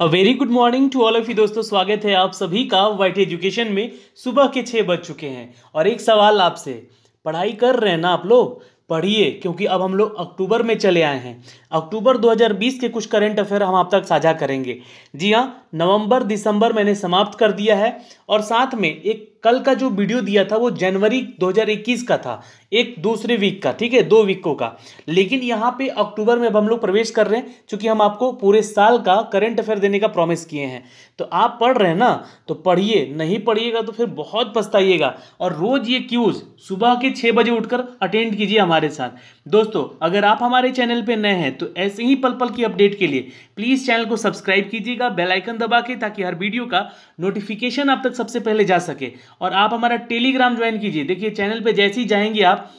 A very good morning to all of you दोस्तों स्वागत है आप सभी का वाइट एजुकेशन में सुबह के छः बज चुके हैं और एक सवाल आपसे पढ़ाई कर रहे हैं ना आप लोग पढ़िए क्योंकि अब हम लोग अक्टूबर में चले आए हैं अक्टूबर 2020 के कुछ करंट अफेयर हम आप तक साझा करेंगे जी हाँ नवंबर दिसंबर मैंने समाप्त कर दिया है और साथ में एक कल का जो वीडियो दिया था वो जनवरी 2021 का था एक दूसरे वीक का ठीक है दो वीकों का लेकिन यहाँ पे अक्टूबर में अब हम लोग प्रवेश कर रहे हैं क्योंकि हम आपको पूरे साल का करंट अफेयर देने का प्रॉमिस किए हैं तो आप पढ़ रहे हैं ना तो पढ़िए नहीं पढ़िएगा तो फिर बहुत पछताइएगा और रोज़ ये क्यूज़ सुबह के छः बजे उठकर अटेंड कीजिए हमारे साथ दोस्तों अगर आप हमारे चैनल पर नए हैं तो ऐसे ही पल पल की अपडेट के लिए प्लीज़ चैनल को सब्सक्राइब कीजिएगा बेलाइकन दबा के ताकि हर वीडियो का नोटिफिकेशन आप तक सबसे पहले जा सके और आप हमारा टेलीग्राम ज्वाइन कीजिए देखिए चैनल पर जैसे ही जाएंगे आप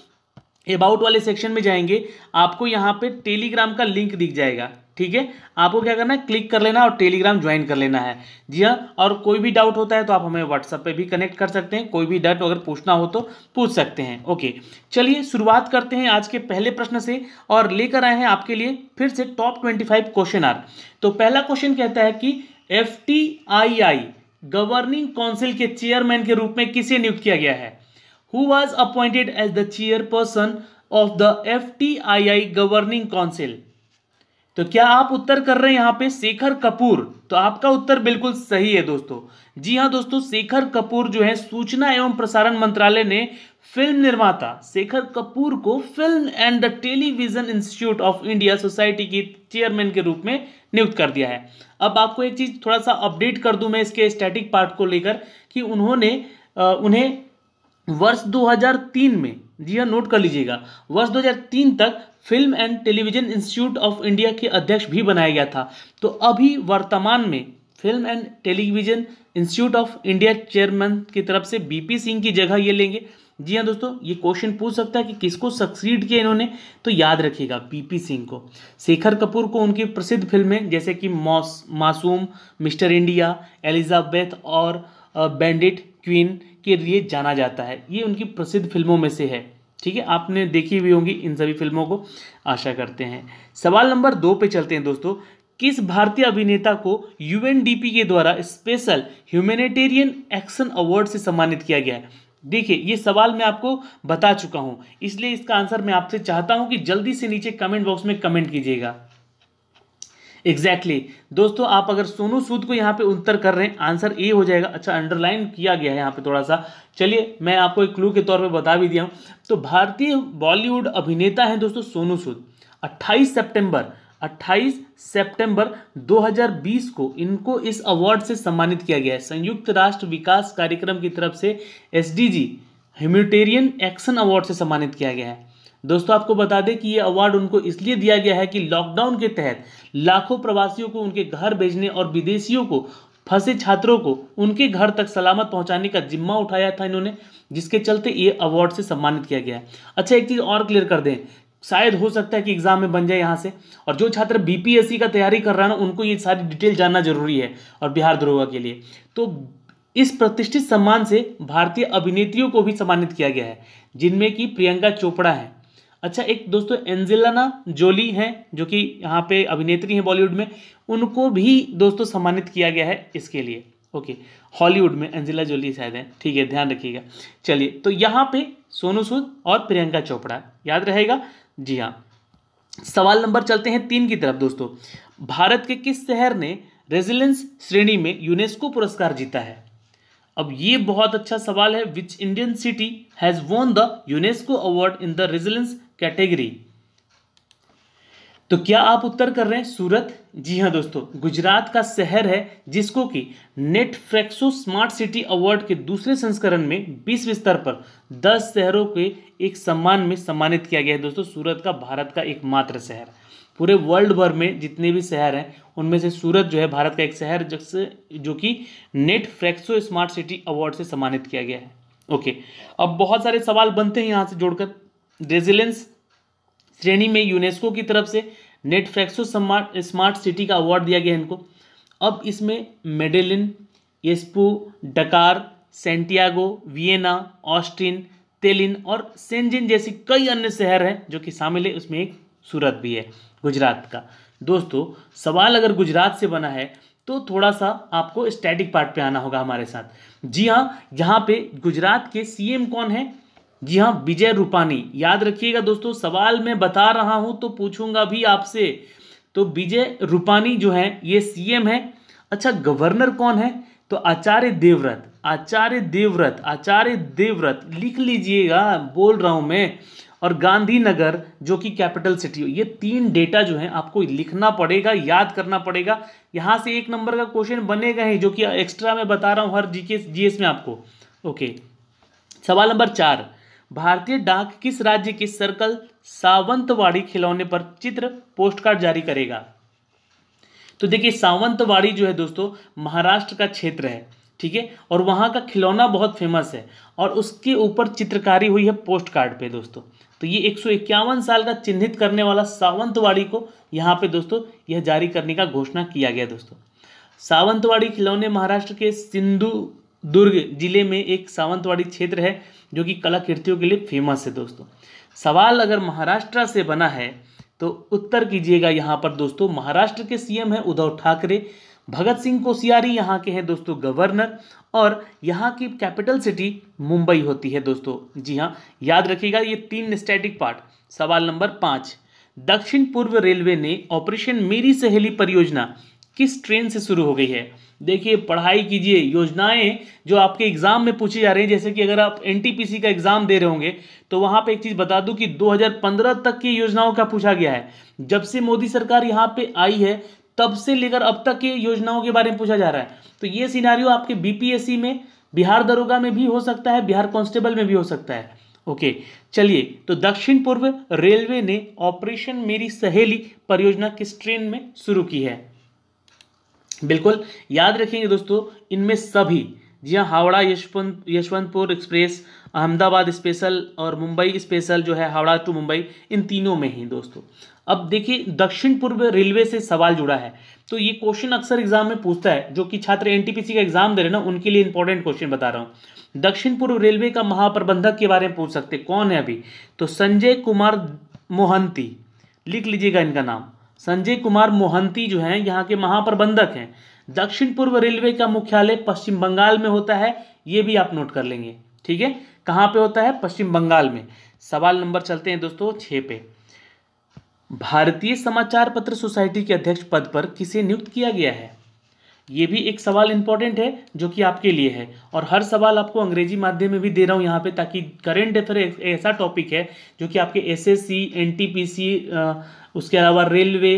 अबाउट वाले सेक्शन में जाएंगे आपको यहाँ पे टेलीग्राम का लिंक दिख जाएगा ठीक है आपको क्या करना है क्लिक कर लेना और टेलीग्राम ज्वाइन कर लेना है जी हाँ और कोई भी डाउट होता है तो आप हमें व्हाट्सअप पे भी कनेक्ट कर सकते हैं कोई भी डाउट अगर पूछना हो तो पूछ सकते हैं ओके चलिए शुरुआत करते हैं आज के पहले प्रश्न से और लेकर आए हैं आपके लिए फिर से top twenty five question are तो पहला क्वेश्चन कहता है कि F T I I governing council के चेयरमैन के रूप में किसे नियुक्त किया गया है who was appointed as the chairperson of the F T I I governing council तो क्या आप उत्तर कर रहे हैं यहाँ पे शेखर कपूर तो आपका उत्तर बिल्कुल सही है दोस्तों जी हाँ दोस्तों शेखर कपूर जो है सूचना एवं प्रसारण मंत्रालय ने फिल्म निर्माता शेखर कपूर को film and the television institute of India society की चेयरमैन के रूप में नियुक्त कर दिया है अब आपको एक चीज़ थोड़ा सा अपडेट कर दूं मैं इसके स्टैटिक पार्ट को लेकर कि उन्होंने आ, उन्हें वर्ष 2003 में जी हाँ नोट कर लीजिएगा वर्ष 2003 तक film and television institute of India के अध्यक्ष भी बनाया गया था तो अभी वर्तमान में film and television institute of India chairman की तरफ से बीपी सिंह की जगह ये लेंगे जी हाँ दोस्तों ये क्वेश्चन पूछ सकता है कि किसको सक्सीड किया इन्होंने तो याद रखिएगा पीपी सिंह को शेखर कपूर को उनकी प्रसिद्ध फिल्में जैसे कि मॉस मासूम मिस्टर इंडिया एलिजाबेथ और बैंडिट क्वीन के लिए जाना जाता है ये उनकी प्रसिद्ध फिल्मों में से है ठीक है आपने देखी भी होंगी इन सभी फिल्मों को आशा करते हैं सवाल नंबर दो पे चलते हैं दोस्तों किस भारतीय अभिनेता को यूएनडीपी के द्वारा स्पेशल ह्यूमैनिटेरियन एक्शन अवार्ड से सम्मानित किया गया है देखिए ये सवाल मैं आपको बता चुका हूँ इसलिए इसका आंसर मैं आपसे चाहता हूँ कि जल्दी से नीचे कमेंट बॉक्स में कमेंट कीजिएगा एग्जैक्टली exactly. दोस्तों आप अगर सोनू सूद को यहाँ पे उत्तर कर रहे हैं आंसर ए हो जाएगा अच्छा अंडरलाइन किया गया है यहाँ पे थोड़ा सा चलिए मैं आपको एक क्लू के तौर पे बता भी दिया हूँ तो भारतीय बॉलीवुड अभिनेता हैं दोस्तों सोनू सूद 28 सितंबर 28 सितंबर 2020 को इनको इस अवार्ड से सम्मानित किया गया है संयुक्त राष्ट्र विकास कार्यक्रम की तरफ से एस ह्यूमिटेरियन एक्शन अवार्ड से सम्मानित किया गया है दोस्तों आपको बता दें कि ये अवार्ड उनको इसलिए दिया गया है कि लॉकडाउन के तहत लाखों प्रवासियों को उनके घर भेजने और विदेशियों को फंसे छात्रों को उनके घर तक सलामत पहुंचाने का जिम्मा उठाया था इन्होंने जिसके चलते ये अवार्ड से सम्मानित किया गया है अच्छा एक चीज़ और क्लियर कर दें शायद हो सकता है कि एग्जाम में बन जाए यहाँ से और जो छात्र बीपीएससी का तैयारी कर रहा है ना उनको ये सारी डिटेल जानना जरूरी है और बिहार दरोगा के लिए तो इस प्रतिष्ठित सम्मान से भारतीय अभिनेत्रियों को भी सम्मानित किया गया है जिनमें कि प्रियंका चोपड़ा है अच्छा एक दोस्तों एंजेलाना जोली हैं जो कि यहाँ पे अभिनेत्री हैं बॉलीवुड में उनको भी दोस्तों सम्मानित किया गया है इसके लिए ओके हॉलीवुड में एंजेला जोली शायद हैं ठीक है ध्यान रखिएगा चलिए तो यहाँ पे सोनू सूद और प्रियंका चोपड़ा याद रहेगा जी हाँ सवाल नंबर चलते हैं तीन की तरफ दोस्तों भारत के किस शहर ने रेजिलेंस श्रेणी में यूनेस्को पुरस्कार जीता है अब ये बहुत अच्छा सवाल है which Indian city has won the UNESCO award in the resilience category तो क्या आप उत्तर कर रहे हैं सूरत जी हाँ दोस्तों गुजरात का शहर है जिसको कि नेट स्मार्ट सिटी अवार्ड के दूसरे संस्करण में विश्व स्तर पर 10 शहरों के एक सम्मान में सम्मानित किया गया है दोस्तों सूरत का भारत का एकमात्र शहर पूरे वर्ल्ड भर में जितने भी शहर हैं उनमें से सूरत जो है भारत का एक शहर जिससे जो कि नेट फ्रैक्सो स्मार्ट सिटी अवार्ड से सम्मानित किया गया है ओके अब बहुत सारे सवाल बनते हैं यहाँ से जोड़कर रेजिलेंस श्रेणी में यूनेस्को की तरफ से स्मार्ट स्मार्ट सिटी का अवार्ड दिया गया इनको अब इसमें मेडेलिन एस्पो डकार सेंटियागो वियना ऑस्टिन तेलिन और सेंजिन जैसी कई अन्य शहर हैं जो कि शामिल है उसमें एक सूरत भी है गुजरात का दोस्तों सवाल अगर गुजरात से बना है तो थोड़ा सा आपको स्टैटिक पार्ट पे आना होगा हमारे साथ जी हाँ यहाँ पे गुजरात के सीएम कौन है जी हाँ विजय रूपानी याद रखिएगा दोस्तों सवाल मैं बता रहा हूं तो पूछूंगा भी आपसे तो विजय रूपानी जो है ये सीएम है अच्छा गवर्नर कौन है तो आचार्य देवव्रत आचार्य देवव्रत आचार्य देवव्रत लिख लीजिएगा बोल रहा हूं मैं और गांधीनगर जो कि कैपिटल सिटी हो ये तीन डेटा जो है आपको लिखना पड़ेगा याद करना पड़ेगा यहाँ से एक नंबर का क्वेश्चन बनेगा ही जो कि एक्स्ट्रा मैं बता रहा हूँ हर जीके जीएस में आपको ओके सवाल नंबर चार भारतीय डाक किस राज्य के सर्कल सावंतवाड़ी खिलौने पर चित्र पोस्टकार्ड जारी करेगा तो देखिए सावंतवाड़ी जो है दोस्तों महाराष्ट्र का क्षेत्र है ठीक है और वहां का खिलौना बहुत फेमस है और उसके ऊपर चित्रकारी हुई है पोस्ट कार्ड पे दोस्तों तो ये एक साल का चिन्हित करने वाला सावंतवाड़ी को यहाँ पे दोस्तों यह जारी करने का घोषणा किया गया दोस्तों सावंतवाड़ी खिलौने महाराष्ट्र के सिंधु दुर्ग जिले में एक सावंतवाड़ी क्षेत्र है जो कि कलाकृतियों के लिए फेमस है दोस्तों सवाल अगर महाराष्ट्र से बना है तो उत्तर कीजिएगा यहाँ पर दोस्तों महाराष्ट्र के सीएम है उद्धव ठाकरे भगत सिंह कोशियारी यहाँ के हैं दोस्तों गवर्नर और यहाँ की कैपिटल सिटी मुंबई होती है दोस्तों जी हाँ याद रखिएगा ये तीन स्टैटिक पार्ट सवाल नंबर पाँच दक्षिण पूर्व रेलवे ने ऑपरेशन मेरी सहेली परियोजना किस ट्रेन से शुरू हो गई है देखिए पढ़ाई कीजिए योजनाएं जो आपके एग्ज़ाम में पूछी जा रही हैं जैसे कि अगर आप एनटीपीसी का एग्ज़ाम दे रहे होंगे तो वहां पे एक चीज़ बता दूं कि 2015 तक की योजनाओं का पूछा गया है जब से मोदी सरकार यहां पे आई है तब से लेकर अब तक की योजनाओं के बारे में पूछा जा रहा है तो ये सीनारियो आपके बीपीएससी में बिहार दरोगा में भी हो सकता है बिहार कॉन्स्टेबल में भी हो सकता है ओके चलिए तो दक्षिण पूर्व रेलवे ने ऑपरेशन मेरी सहेली परियोजना किस ट्रेन में शुरू की है बिल्कुल याद रखेंगे दोस्तों इनमें सभी जी हाँ हावड़ा यशवंत यशवंतपुर एक्सप्रेस अहमदाबाद स्पेशल और मुंबई स्पेशल जो है हावड़ा टू मुंबई इन तीनों में ही दोस्तों अब देखिए दक्षिण पूर्व रेलवे से सवाल जुड़ा है तो ये क्वेश्चन अक्सर एग्जाम में पूछता है जो कि छात्र एनटीपीसी का एग्जाम दे रहे ना उनके लिए इंपॉर्टेंट क्वेश्चन बता रहा हूँ दक्षिण पूर्व रेलवे का महाप्रबंधक के बारे में पूछ सकते कौन है अभी तो संजय कुमार मोहंती लिख लीजिएगा इनका नाम संजय कुमार मोहंती जो हैं यहाँ के महाप्रबंधक हैं दक्षिण पूर्व रेलवे का मुख्यालय पश्चिम बंगाल में होता है ये भी आप नोट कर लेंगे ठीक है कहाँ पे होता है पश्चिम बंगाल में सवाल नंबर चलते हैं दोस्तों छः पे भारतीय समाचार पत्र सोसाइटी के अध्यक्ष पद पर किसे नियुक्त किया गया है ये भी एक सवाल इंपॉर्टेंट है जो कि आपके लिए है और हर सवाल आपको अंग्रेजी माध्यम में भी दे रहा हूँ यहाँ पे ताकि करेंट अफेयर ऐसा टॉपिक है जो कि आपके एसएससी एनटीपीसी उसके अलावा रेलवे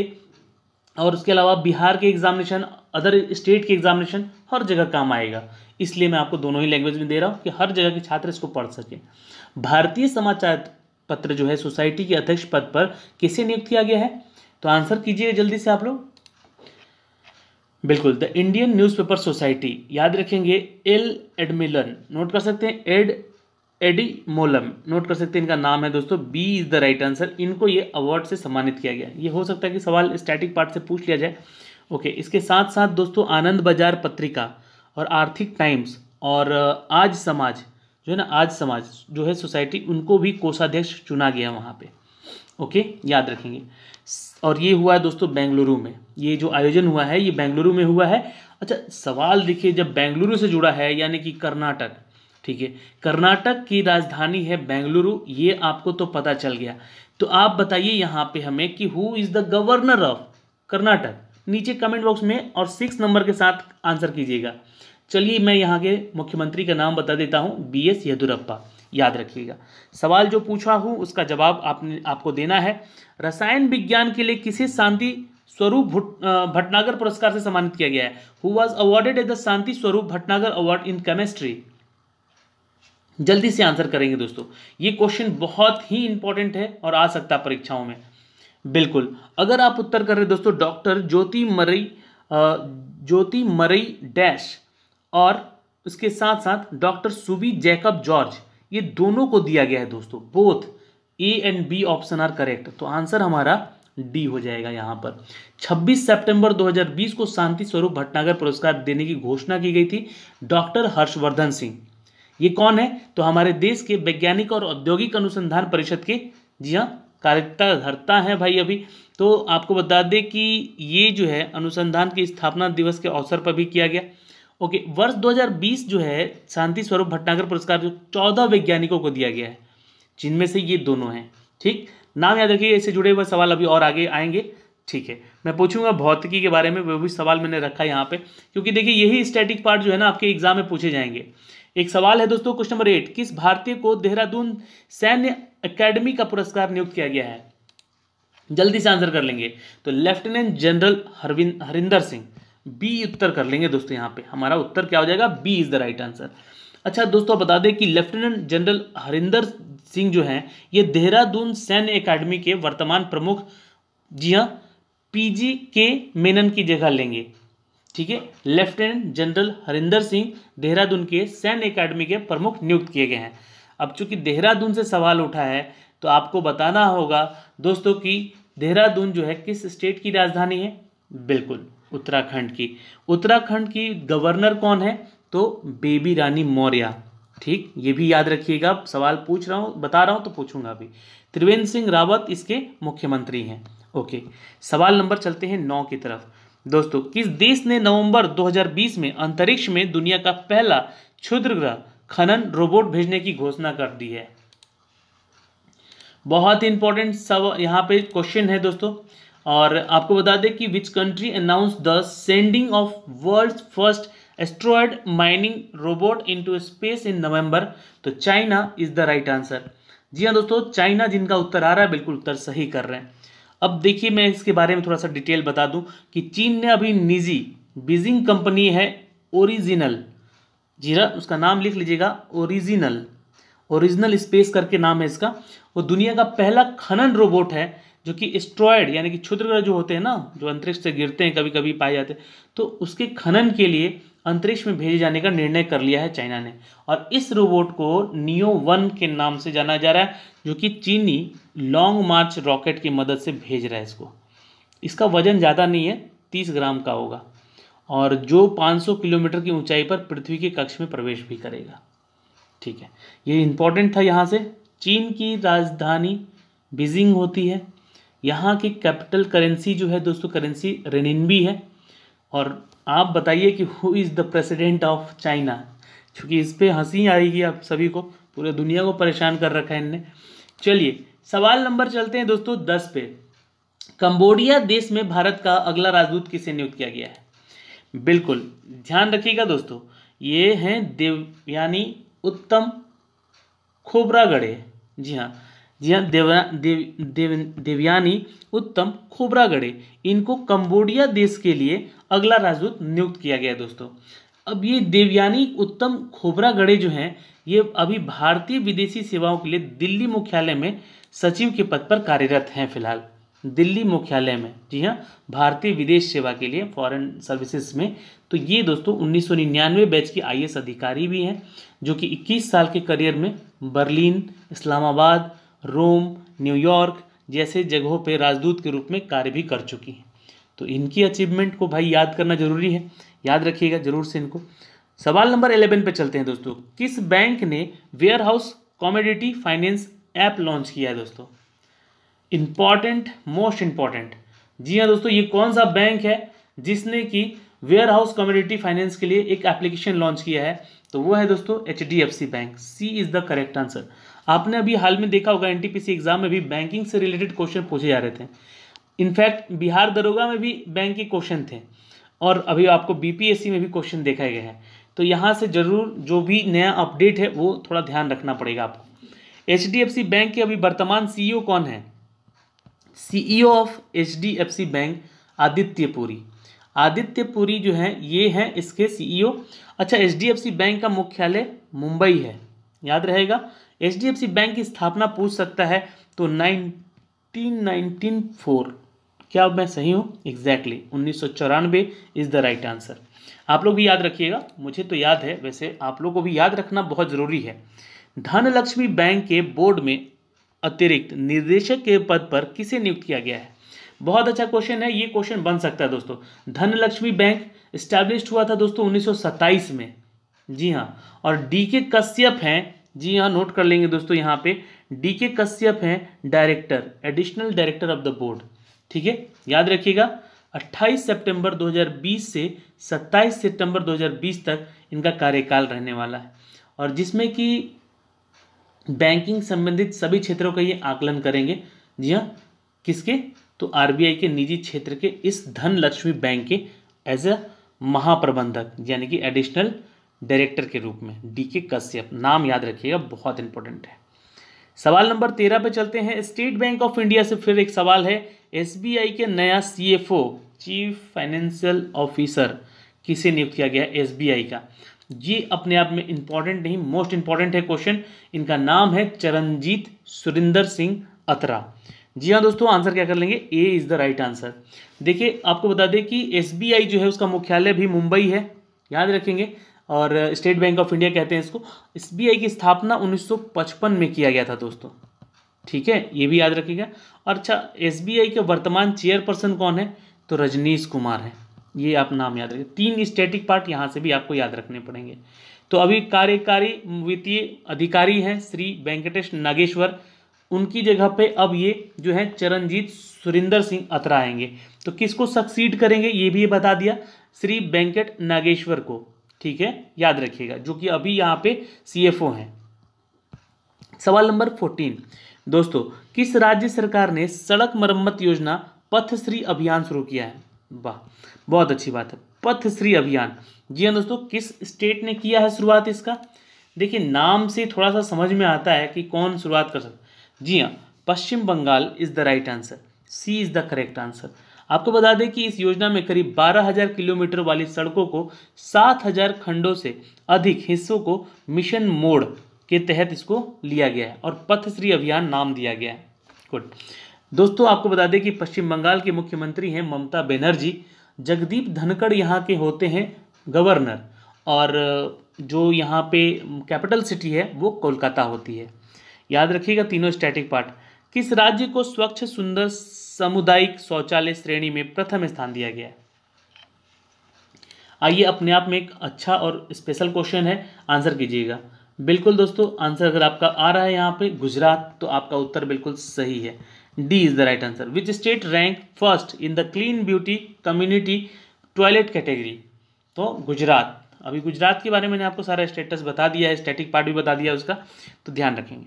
और उसके अलावा बिहार के एग्जामिनेशन अदर स्टेट के एग्जामिनेशन हर जगह काम आएगा इसलिए मैं आपको दोनों ही लैंग्वेज में दे रहा हूँ कि हर जगह के छात्र इसको पढ़ सकें भारतीय समाचार पत्र जो है सोसाइटी के अध्यक्ष पद पर किसे नियुक्त किया गया है तो आंसर कीजिए जल्दी से आप लोग बिल्कुल द इंडियन न्यूज़पेपर सोसाइटी याद रखेंगे एल एडमिलन नोट कर सकते हैं एड एडी मोलम नोट कर सकते हैं इनका नाम है दोस्तों B is the right answer इनको ये अवार्ड से सम्मानित किया गया ये हो सकता है कि सवाल स्टैटिक पार्ट से पूछ लिया जाए ओके इसके साथ साथ दोस्तों आनंद बाजार पत्रिका और आर्थिक टाइम्स और आज समाज जो है ना आज समाज जो है सोसाइटी उनको भी कोषाध्यक्ष चुना गया वहाँ पे ओके याद रखेंगे और ये हुआ है दोस्तों बेंगलुरु में ये जो आयोजन हुआ है ये बेंगलुरु में हुआ है अच्छा सवाल देखिए जब बेंगलुरु से जुड़ा है यानी कि कर्नाटक ठीक है कर्नाटक की राजधानी है बेंगलुरु ये आपको तो पता चल गया तो आप बताइए यहाँ पे हमें कि who is the governor of Karnataka नीचे कमेंट बॉक्स में और सिक्स नंबर के साथ आंसर कीजिएगा चलिए मैं यहाँ के मुख्यमंत्री का नाम बता देता हूँ बी एस येदुरप्पा याद रखिएगा सवाल जो पूछा हूँ उसका जवाब आपने आपको देना है रसायन विज्ञान के लिए किसे शांति स्वरूप भटनागर पुरस्कार से सम्मानित किया गया है who was awarded at the Shanti Swarup Bhatnagar award in chemistry जल्दी से आंसर करेंगे दोस्तों ये क्वेश्चन बहुत ही इंपॉर्टेंट है और आ सकता है परीक्षाओं में बिल्कुल अगर आप उत्तर कर रहे दोस्तों डॉक्टर ज्योति मरई ज्योति मरई डैश और उसके साथ साथ डॉक्टर सुबी जैकब जॉर्ज ये दोनों को दिया गया है दोस्तों both A and B option are correct तो आंसर हमारा डी हो जाएगा यहाँ पर 26 सितंबर 2020 को शांति स्वरूप भटनागर पुरस्कार देने की घोषणा की गई थी डॉक्टर हर्षवर्धन सिंह ये कौन है तो हमारे देश के वैज्ञानिक और औद्योगिक अनुसंधान परिषद के जी हाँ कार्यकर्ता धरता है भाई अभी तो आपको बता दें कि ये जो है अनुसंधान की स्थापना दिवस के अवसर पर भी किया गया ओके वर्ष 2020 जो है शांति स्वरूप भटनागर पुरस्कार जो चौदह वैज्ञानिकों को दिया गया है जिनमें से ये दोनों हैं ठीक नाम याद रखिए इससे जुड़े हुए सवाल अभी और आगे आएंगे ठीक है मैं पूछूंगा भौतिकी के बारे में वो भी सवाल मैंने रखा है यहाँ पे क्योंकि देखिए यही स्टैटिक पार्ट जो है ना आपके एग्जाम में पूछे जाएंगे एक सवाल है दोस्तों क्वेश्चन नंबर एट किस भारतीय को देहरादून सैन्य अकेडमी का पुरस्कार नियुक्त किया गया है जल्दी से आंसर कर लेंगे तो lieutenant general Harvind Harinder Singh B उत्तर कर लेंगे दोस्तों यहां पे हमारा उत्तर क्या हो जाएगा B is the right answer अच्छा दोस्तों बता दें कि लेफ्टिनेंट जनरल हरिंदर सिंह जो है ये देहरादून सैन्य अकेडमी के वर्तमान प्रमुख जी हाँ पीजी के मेनन की जगह लेंगे ठीक है लेफ्टिनेंट जनरल हरिंदर सिंह देहरादून के सैन्य अकेडमी के प्रमुख नियुक्त किए गए हैं अब चूंकि देहरादून से सवाल उठा है तो आपको बताना होगा दोस्तों कि देहरादून जो है किस स्टेट की राजधानी है बिल्कुल उत्तराखंड की उत्तराखंड की गवर्नर कौन है तो बेबी रानी मौर्य ठीक ये भी याद रखिएगा सवाल पूछ रहा हूँ बता रहा हूँ तो पूछूंगा भी त्रिवेंद्र सिंह रावत इसके मुख्यमंत्री हैं ओके सवाल नंबर चलते हैं नौ की तरफ दोस्तों किस देश ने नवंबर 2020 में अंतरिक्ष में दुनिया का पहला क्षुद्र ग्रह खनन रोबोट भेजने की घोषणा कर दी है बहुत ही इंपॉर्टेंट सब यहाँ पे क्वेश्चन है दोस्तों और आपको बता दें कि which country announce the sending of world first asteroid mining robot into space in November तो China is the right answer जी हाँ दोस्तों चाइना जिनका उत्तर आ रहा है बिल्कुल उत्तर सही कर रहे हैं अब देखिए मैं इसके बारे में थोड़ा सा डिटेल बता दूं कि चीन ने अभी निजी बीजिंग कंपनी है ओरिजिनल जीरा उसका नाम लिख लीजिएगा ओरिजिनल ओरिजिनल स्पेस करके नाम है इसका वो दुनिया का पहला खनन रोबोट है जो कि एस्ट्रॉयड यानी कि क्षुद्रग्रह जो होते हैं ना जो अंतरिक्ष से गिरते हैं कभी कभी पाए जाते हैं तो उसके खनन के लिए अंतरिक्ष में भेजे जाने का निर्णय कर लिया है चाइना ने और इस रोबोट को नियो वन के नाम से जाना जा रहा है जो कि चीनी लॉन्ग मार्च रॉकेट की मदद से भेज रहा है इसको इसका वजन ज़्यादा नहीं है तीस ग्राम का होगा और जो 500 किलोमीटर की ऊंचाई पर पृथ्वी के कक्ष में प्रवेश भी करेगा ठीक है ये इंपॉर्टेंट था यहाँ से चीन की राजधानी बीजिंग होती है यहाँ की कैपिटल करेंसी जो है दोस्तों करेंसी रेनिनबी है और आप बताइए कि who is the president of China क्योंकि इस पर हंसी आएगी आप सभी को पूरे दुनिया को परेशान कर रखा है इनने चलिए सवाल नंबर चलते हैं दोस्तों दस पे कंबोडिया देश में भारत का अगला राजदूत किसे नियुक्त किया गया है बिल्कुल ध्यान रखिएगा दोस्तों ये हैं देव यानी उत्तम खोबरागढ़े जी हाँ जी हाँ देव, देव, देव, देवयानी उत्तम खोबरागढ़े इनको कंबोडिया देश के लिए अगला राजदूत नियुक्त किया गया दोस्तों अब ये देवयानी उत्तम खोबरा गढ़े जो हैं ये अभी भारतीय विदेशी सेवाओं के लिए दिल्ली मुख्यालय में सचिव के पद पर कार्यरत हैं फिलहाल दिल्ली मुख्यालय में जी हाँ भारतीय विदेश सेवा के लिए फॉरेन सर्विसेज में तो ये दोस्तों उन्नीस बैच के आई अधिकारी भी हैं जो कि 21 साल के करियर में बर्लिन इस्लामाबाद रोम न्यूयॉर्क जैसे जगहों पर राजदूत के रूप में कार्य भी कर चुकी हैं तो इनकी अचीवमेंट को भाई याद करना जरूरी है याद रखिएगा जरूर से इनको सवाल नंबर एलेवन पे चलते हैं दोस्तों किस बैंक ने warehouse commodity finance app launch किया है दोस्तों इंपॉर्टेंट मोस्ट इंपॉर्टेंट जी हाँ दोस्तों ये कौन सा बैंक है जिसने कि वेयर हाउस कम्युनिटी फाइनेंस के लिए एक एप्लीकेशन लॉन्च किया है तो वो है दोस्तों H D F C bank C is the correct answer आपने अभी हाल में देखा होगा N T P C exam में भी बैंकिंग से रिलेटेड क्वेश्चन पूछे जा रहे थे इनफैक्ट बिहार दरोगा में भी बैंक के क्वेश्चन थे और अभी आपको बीपीएससी में भी क्वेश्चन देखा गया है तो यहाँ से ज़रूर जो भी नया अपडेट है वो थोड़ा ध्यान रखना पड़ेगा आपको एच बैंक के अभी वर्तमान सी e कौन है C of H bank Aditya Puri Aditya Puri जो है ये हैं इसके सीईओ e अच्छा एच बैंक का मुख्यालय मुंबई है याद रहेगा एच बैंक की स्थापना पूछ सकता है तो नाइनटीन नाइनटीन फोर क्या अब मैं सही हूँ एग्जैक्टली उन्नीस सौ चौरानवे इज़ द राइट आंसर आप लोग भी याद रखिएगा मुझे तो याद है वैसे आप लोगों को भी याद रखना बहुत ज़रूरी है धनलक्ष्मी बैंक के बोर्ड में अतिरिक्त निर्देशक के पद पर किसे नियुक्त किया गया है बहुत अच्छा क्वेश्चन है ये क्वेश्चन बन सकता है दोस्तों धनलक्ष्मी बैंक स्टैब्लिश हुआ था दोस्तों उन्नीस में जी हाँ और डी के कश्यप हैं जी हाँ नोट कर लेंगे दोस्तों यहाँ पे डी के कश्यप हैं director additional director of the board ठीक है याद रखिएगा 28 सितंबर 2020 से 27 सितंबर 2020 तक इनका कार्यकाल रहने वाला है और जिसमें कि बैंकिंग संबंधित सभी क्षेत्रों का ये आकलन करेंगे जी हाँ किसके तो आरबीआई के निजी क्षेत्र के इस धन लक्ष्मी बैंक के एज अ महाप्रबंधक यानी कि एडिशनल डायरेक्टर के रूप में डी के कश्यप नाम याद रखिएगा बहुत इंपॉर्टेंट है सवाल नंबर तेरह पे चलते हैं स्टेट बैंक ऑफ इंडिया से फिर एक सवाल है एसबीआई के नया सीएफओ चीफ फाइनेंशियल ऑफिसर किसे नियुक्त किया गया है एसबीआई का ये अपने आप में इंपॉर्टेंट नहीं मोस्ट इंपॉर्टेंट है क्वेश्चन इनका नाम है चरणजीत सुरिंदर सिंह अतरा जी हाँ दोस्तों आंसर क्या कर लेंगे A is the right answer देखिए आपको बता दें कि एसबीआई जो है उसका मुख्यालय भी मुंबई है याद रखेंगे और स्टेट बैंक ऑफ इंडिया कहते हैं इसको एस की स्थापना 1955 में किया गया था दोस्तों ठीक है ये भी याद रखिएगा और अच्छा एस के वर्तमान चेयरपर्सन कौन है तो रजनीश कुमार है ये आप नाम याद रखिए तीन स्टैटिक पार्ट यहाँ से भी आपको याद रखने पड़ेंगे तो अभी कार्यकारी वित्तीय अधिकारी हैं श्री वेंकटेश नागेश्वर उनकी जगह पे अब ये जो है चरणजीत सुरिंदर सिंह अतरा आएंगे तो किसको सक्सीड करेंगे ये भी ये बता दिया श्री वेंकट नागेश्वर को ठीक है याद रखिएगा जो कि अभी यहाँ पे सीएफओ हैं सवाल नंबर फोर्टीन दोस्तों किस राज्य सरकार ने सड़क मरम्मत योजना पथश्री अभियान शुरू किया है वाह बहुत अच्छी बात है पथश्री अभियान जी हाँ दोस्तों किस स्टेट ने किया है शुरुआत इसका देखिए नाम से थोड़ा सा समझ में आता है कि कौन शुरुआत कर सकता जी हाँ Paschim Bangal is the right answer C is the correct answer आपको तो बता दें कि इस योजना में करीब 12,000 किलोमीटर वाली सड़कों को 7,000 खंडों से अधिक हिस्सों को मिशन मोड के तहत इसको लिया गया है और पथश्री अभियान नाम दिया गया है गुड दोस्तों आपको बता दें कि पश्चिम बंगाल के मुख्यमंत्री हैं ममता बनर्जी जगदीप धनखड़ यहाँ के होते हैं गवर्नर और जो यहाँ पे कैपिटल सिटी है वो कोलकाता होती है याद रखिएगा तीनों स्टैटिक पार्ट किस राज्य को स्वच्छ सुंदर सामुदायिक शौचालय श्रेणी में प्रथम स्थान दिया गया है आइए अपने आप में एक अच्छा और स्पेशल क्वेश्चन है आंसर कीजिएगा बिल्कुल दोस्तों आंसर अगर आपका आ रहा है यहाँ पे गुजरात तो आपका उत्तर बिल्कुल सही है D is the right answer which state rank first in the clean beauty community toilet category तो गुजरात अभी गुजरात के बारे में मैंने आपको सारा स्टेटस बता दिया है स्टैटिक पार्ट भी बता दिया उसका तो ध्यान रखेंगे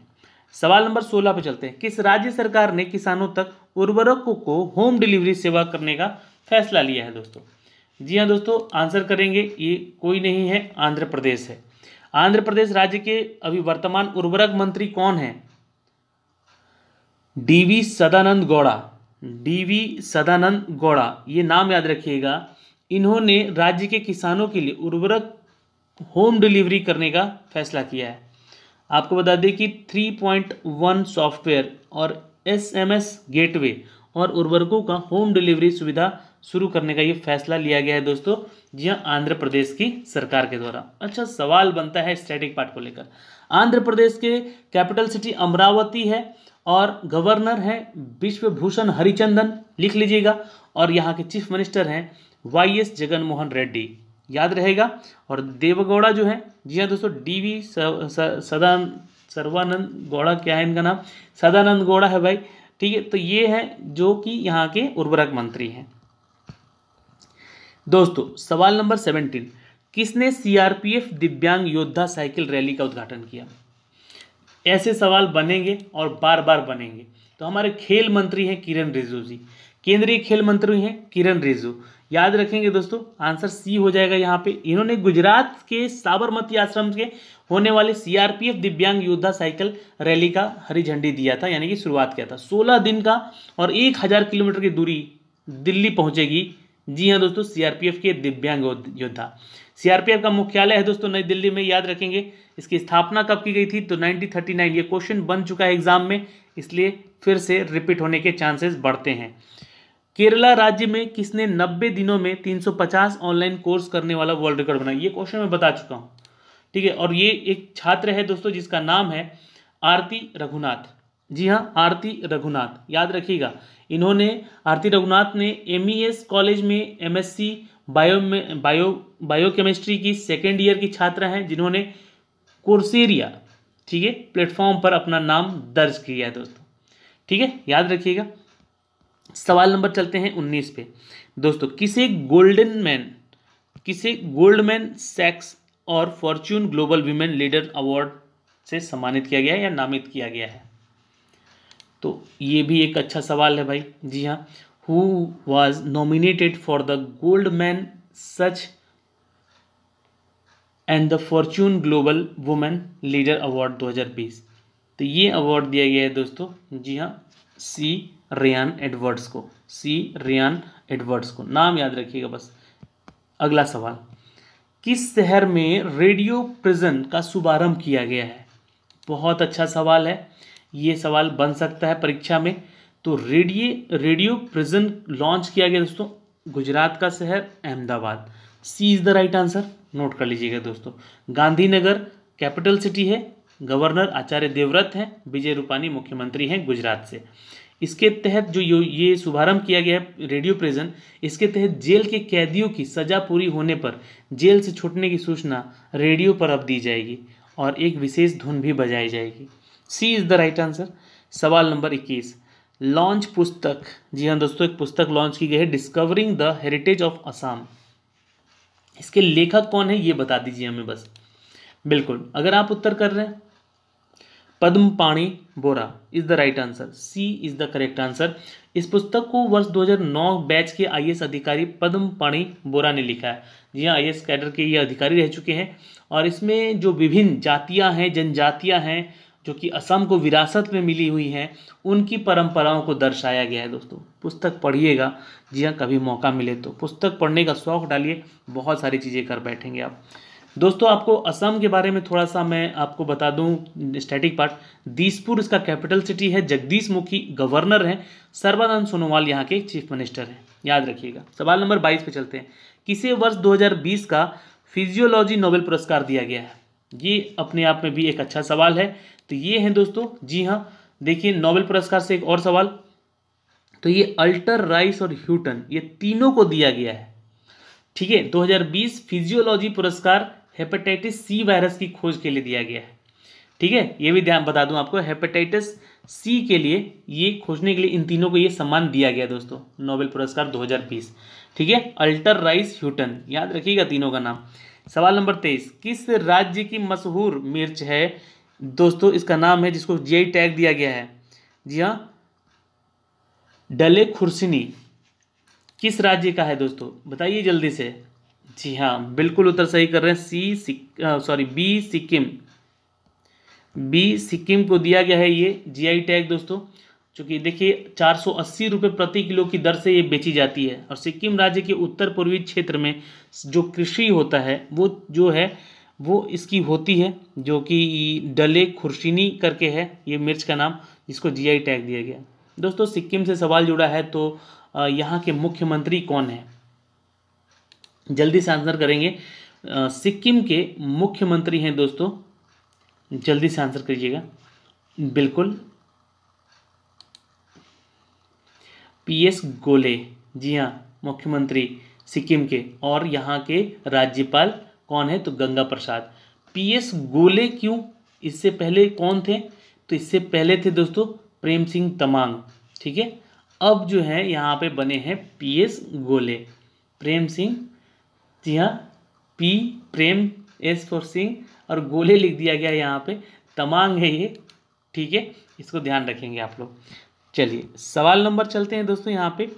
सवाल नंबर सोलह पर चलते हैं किस राज्य सरकार ने किसानों तक उर्वरकों को होम डिलीवरी सेवा करने का फैसला लिया है दोस्तों जी हाँ दोस्तों आंसर करेंगे ये कोई नहीं है आंध्र प्रदेश है आंध्र प्रदेश राज्य के अभी वर्तमान उर्वरक मंत्री कौन है डीवी सदानंद गौड़ा डीवी सदानंद गौड़ा ये नाम याद रखिएगा इन्होंने राज्य के किसानों के लिए उर्वरक होम डिलीवरी करने का फैसला किया है आपको बता दें कि 3.1 सॉफ्टवेयर और एसएमएस गेटवे और उर्वरकों का होम डिलीवरी सुविधा शुरू करने का ये फैसला लिया गया है दोस्तों जी हाँ आंध्र प्रदेश की सरकार के द्वारा अच्छा सवाल बनता है स्टैटिक पार्ट को लेकर आंध्र प्रदेश के कैपिटल सिटी अमरावती है और गवर्नर है विश्वभूषण हरिचंदन लिख लीजिएगा और यहाँ के चीफ मिनिस्टर हैं वाई एस जगनमोहन रेड्डी याद रहेगा और देवगौड़ा जो है जी हाँ दोस्तों डी वी सदा सर्वानंद गौड़ा क्या है इनका नाम सदानंद गौड़ा है भाई ठीक है तो ये है जो कि यहाँ के उर्वरक मंत्री हैं दोस्तों सवाल नंबर सेवनटीन किसने सीआरपीएफ दिव्यांग योद्धा साइकिल रैली का उद्घाटन किया ऐसे सवाल बनेंगे और बार बार बनेंगे तो हमारे खेल मंत्री हैं किरण रिजू जी केंद्रीय खेल मंत्री हैं किरण रिजू याद रखेंगे दोस्तों आंसर सी हो जाएगा यहाँ पे इन्होंने गुजरात के साबरमती आश्रम के होने वाले सीआरपीएफ दिव्यांग योद्धा साइकिल रैली का हरी झंडी दिया था यानी कि शुरुआत किया था सोलह दिन का और एक हजार किलोमीटर की दूरी दिल्ली पहुंचेगी जी हाँ दोस्तों सीआरपीएफ के दिव्यांग योद्धा सीआरपीएफ का मुख्यालय है दोस्तों नई दिल्ली में याद रखेंगे इसकी स्थापना कब की गई थी तो नाइनटीन ये क्वेश्चन बन चुका है एग्जाम में इसलिए फिर से रिपीट होने के चांसेस बढ़ते हैं केरला राज्य में किसने 90 दिनों में 350 ऑनलाइन कोर्स करने वाला वर्ल्ड रिकॉर्ड बनाया ये क्वेश्चन मैं बता चुका हूँ ठीक है और ये एक छात्र है दोस्तों जिसका नाम है आरती रघुनाथ जी हाँ आरती रघुनाथ याद रखिएगा इन्होंने आरती रघुनाथ ने एम कॉलेज e में एम बायो में बायो बायोकेमिस्ट्री की सेकेंड ईयर की छात्रा हैं जिन्होंने कोर्सेरिया ठीक है प्लेटफॉर्म पर अपना नाम दर्ज किया है दोस्तों ठीक है याद रखिएगा सवाल नंबर चलते हैं उन्नीस पे दोस्तों किसे गोल्डन मैन किसे गोल्डमैन सेक्स और Fortune global women leader award से सम्मानित किया गया है या नामित किया गया है तो ये भी एक अच्छा सवाल है भाई जी हाँ who was nominated for the Goldman Sachs and the Fortune global women leader award 2020 तो ये अवार्ड दिया गया है दोस्तों जी हाँ सी रियान एडवर्ड्स को सी रियान एडवर्ड्स को नाम याद रखिएगा बस अगला सवाल किस शहर में रेडियो प्रिजन का शुभारंभ किया गया है बहुत अच्छा सवाल है ये सवाल बन सकता है परीक्षा में तो रेडियो रेडियो प्रिजन लॉन्च किया गया दोस्तों गुजरात का शहर Ahmedabad C is the right answer note कर लीजिएगा दोस्तों गांधीनगर कैपिटल सिटी है गवर्नर आचार्य देवव्रत हैं विजय रूपानी मुख्यमंत्री हैं गुजरात से इसके तहत जो ये शुभारंभ किया गया है रेडियो प्रेजन इसके तहत जेल के कैदियों की सजा पूरी होने पर जेल से छूटने की सूचना रेडियो पर अब दी जाएगी और एक विशेष धुन भी बजाई जाएगी C is the right answer सवाल नंबर इक्कीस लॉन्च पुस्तक जी हाँ दोस्तों एक पुस्तक लॉन्च की गई है discovering the heritage of Assam इसके लेखक कौन है ये बता दीजिए हमें बस बिल्कुल अगर आप उत्तर कर रहे हैं Padma Pani Bora is the right answer C is the correct answer इस पुस्तक को वर्ष 2009 बैच के आईएएस अधिकारी पद्म पाणी बोरा ने लिखा है जी हाँ आई कैडर के ये अधिकारी रह चुके हैं और इसमें जो विभिन्न जातियाँ हैं जनजातियाँ हैं जो कि असम को विरासत में मिली हुई हैं उनकी परंपराओं को दर्शाया गया है दोस्तों पुस्तक पढ़िएगा जी हाँ कभी मौका मिले तो पुस्तक पढ़ने का शौक डालिए बहुत सारी चीज़ें कर बैठेंगे आप दोस्तों आपको असम के बारे में थोड़ा सा मैं आपको बता दूं स्टैटिक पार्ट दीसपुर इसका कैपिटल सिटी है जगदीश मुखी गवर्नर हैं सर्वानंद सोनोवाल यहाँ के चीफ मिनिस्टर हैं याद रखिएगा सवाल नंबर बाईस पे चलते हैं किसे वर्ष 2020 का फिजियोलॉजी नोबेल पुरस्कार दिया गया है ये अपने आप में भी एक अच्छा सवाल है तो ये है दोस्तों जी हाँ देखिए नोबेल पुरस्कार से एक और सवाल तो ये अल्टर राइस और ह्यूटन ये तीनों को दिया गया है ठीक है 2020 फिजियोलॉजी पुरस्कार हेपेटाइटिस सी वायरस की खोज के लिए दिया गया है ठीक है ये भी ध्यान बता दूं आपको हेपेटाइटिस सी के लिए ये खोजने के लिए इन तीनों को ये सम्मान दिया गया दोस्तों नोबेल पुरस्कार 2020 ठीक है अल्टर राइस ह्यूटन याद रखिएगा तीनों का नाम सवाल नंबर तेईस किस राज्य की मशहूर मिर्च है दोस्तों इसका नाम है जिसको जीआई टैग दिया गया है जी हाँ डले खुर्सिनी किस राज्य का है दोस्तों बताइए जल्दी से जी हाँ बिल्कुल उत्तर सही कर रहे हैं सी सिक sorry B Sikkim B Sikkim को दिया गया है ये जीआई टैग दोस्तों क्योंकि देखिए चार सौ अस्सी रुपये प्रति किलो की दर से ये बेची जाती है और सिक्किम राज्य के उत्तर पूर्वी क्षेत्र में जो कृषि होता है वो जो है वो इसकी होती है जो कि डले खुर्शीनी करके है ये मिर्च का नाम जिसको जीआई टैग दिया गया दोस्तों सिक्किम से सवाल जुड़ा है तो यहाँ के मुख्यमंत्री कौन है जल्दी से आंसर करेंगे सिक्किम के मुख्यमंत्री हैं दोस्तों जल्दी से आंसर करिएगा बिल्कुल पीएस गोले जी हाँ मुख्यमंत्री सिक्किम के और यहाँ के राज्यपाल कौन है तो गंगा प्रसाद पीएस गोले क्यों इससे पहले कौन थे तो इससे पहले थे दोस्तों प्रेम सिंह तमांग ठीक है अब जो है यहाँ पे बने हैं पीएस गोले प्रेम सिंह जी हाँ P Prem S for Singh और गोले लिख दिया गया यहाँ पे तमांग है ये ठीक है इसको ध्यान रखेंगे आप लोग चलिए सवाल नंबर चलते हैं दोस्तों यहाँ पे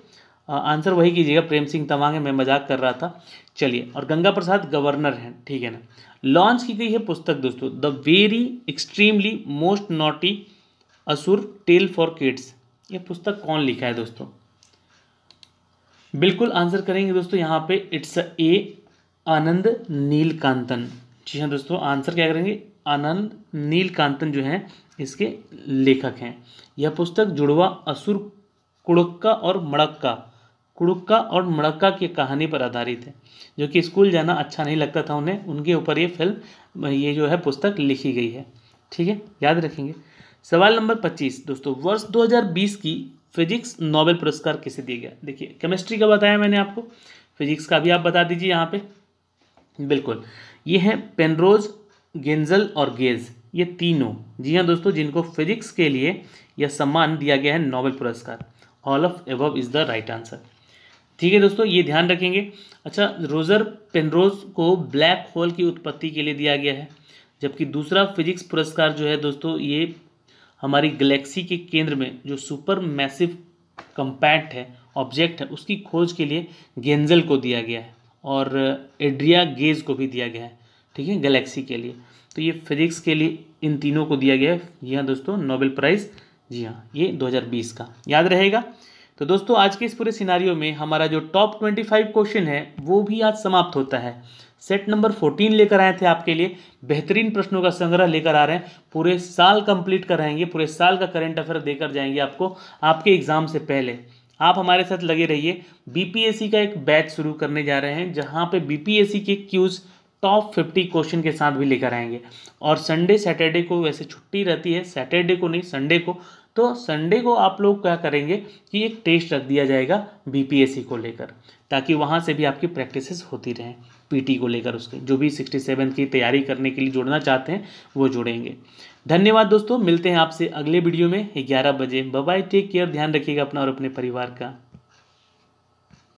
आ, आंसर वही कीजिएगा प्रेम सिंह तमांग है मैं मजाक कर रहा था चलिए और गंगा प्रसाद गवर्नर हैं ठीक है ना लॉन्च की गई है पुस्तक दोस्तों the very extremely most naughty Asura tale for kids ये पुस्तक कौन लिखा है दोस्तों बिल्कुल आंसर करेंगे दोस्तों यहाँ पे इट्स ए आनंद नीलकांतन जी हाँ दोस्तों आंसर क्या करेंगे आनंद नीलकांतन जो हैं इसके लेखक हैं यह पुस्तक जुड़वा असुर कुड़ुक्का और मड़क्का कुड़ुक्का और मड़क्का की कहानी पर आधारित है जो कि स्कूल जाना अच्छा नहीं लगता था उन्हें उनके ऊपर ये फिल्म ये जो है पुस्तक लिखी गई है ठीक है याद रखेंगे सवाल नंबर 25 दोस्तों वर्ष 2020 की फिजिक्स नोबेल पुरस्कार किसे दिया गया देखिए केमिस्ट्री का बताया मैंने आपको फिजिक्स का भी आप बता दीजिए यहाँ पे बिल्कुल ये हैं पेनरोज गेंजल और गेज ये तीनों जी हाँ दोस्तों जिनको फिजिक्स के लिए यह सम्मान दिया गया है नोबेल पुरस्कार all of above is the right answer ठीक है दोस्तों ये ध्यान रखेंगे अच्छा रोजर पेनरोज को ब्लैक होल की उत्पत्ति के लिए दिया गया है जबकि दूसरा फिजिक्स पुरस्कार जो है दोस्तों ये हमारी गैलेक्सी के केंद्र में जो सुपर मैसिव कंपैक्ट है ऑब्जेक्ट है उसकी खोज के लिए गेंजल को दिया गया है और एड्रिया गेज को भी दिया गया है ठीक है गैलेक्सी के लिए तो ये फिजिक्स के लिए इन तीनों को दिया गया है जी हाँ दोस्तों नोबेल प्राइज़ जी हाँ ये 2020 का याद रहेगा तो दोस्तों आज के इस पूरे सिनारियों में हमारा जो टॉप 25 क्वेश्चन है वो भी आज समाप्त होता है सेट नंबर फोर्टीन लेकर आए थे आपके लिए बेहतरीन प्रश्नों का संग्रह लेकर आ रहे हैं पूरे साल कंप्लीट कराएंगे पूरे साल का करंट अफेयर देकर जाएंगे आपको आपके एग्जाम से पहले आप हमारे साथ लगे रहिए बीपीएससी का एक बैच शुरू करने जा रहे हैं जहाँ पे बीपीएससी के क्यूज़ टॉप फिफ्टी क्वेश्चन के साथ भी लेकर आएंगे और संडे सैटरडे को वैसे छुट्टी रहती है सैटरडे को नहीं संडे को तो संडे को आप लोग क्या करेंगे कि एक टेस्ट रख दिया जाएगा बीपीएससी को लेकर ताकि वहाँ से भी आपकी प्रैक्टिसेस होती रहें पीटी को लेकर उसके जो भी सिक्सटी सेवन की तैयारी करने के लिए जुड़ना चाहते हैं वो जुड़ेंगे धन्यवाद दोस्तों मिलते हैं आपसे अगले वीडियो में ग्यारह बजे बाय टेक केयर ध्यान रखिएगा अपना और अपने परिवार का